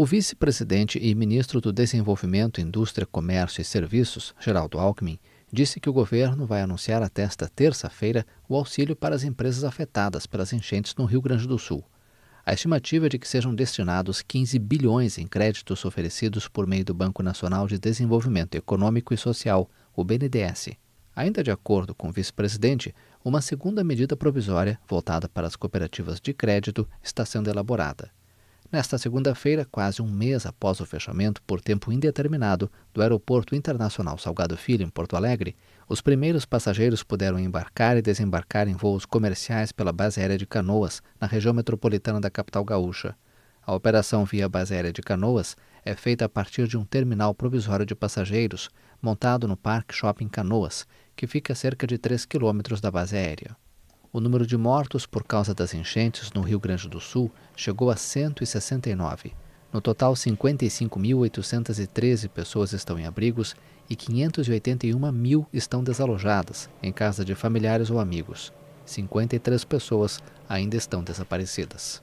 O vice-presidente e ministro do Desenvolvimento, Indústria, Comércio e Serviços, Geraldo Alckmin, disse que o governo vai anunciar até esta terça-feira o auxílio para as empresas afetadas pelas enchentes no Rio Grande do Sul. A estimativa é de que sejam destinados 15 bilhões em créditos oferecidos por meio do Banco Nacional de Desenvolvimento Econômico e Social, o BNDES. Ainda de acordo com o vice-presidente, uma segunda medida provisória voltada para as cooperativas de crédito está sendo elaborada. Nesta segunda-feira, quase um mês após o fechamento por tempo indeterminado do Aeroporto Internacional Salgado Filho, em Porto Alegre, os primeiros passageiros puderam embarcar e desembarcar em voos comerciais pela base aérea de Canoas, na região metropolitana da capital gaúcha. A operação via base aérea de Canoas é feita a partir de um terminal provisório de passageiros montado no Parque Shopping Canoas, que fica a cerca de 3 quilômetros da base aérea. O número de mortos por causa das enchentes no Rio Grande do Sul chegou a 169. No total, 55.813 pessoas estão em abrigos e 581 mil estão desalojadas em casa de familiares ou amigos. 53 pessoas ainda estão desaparecidas.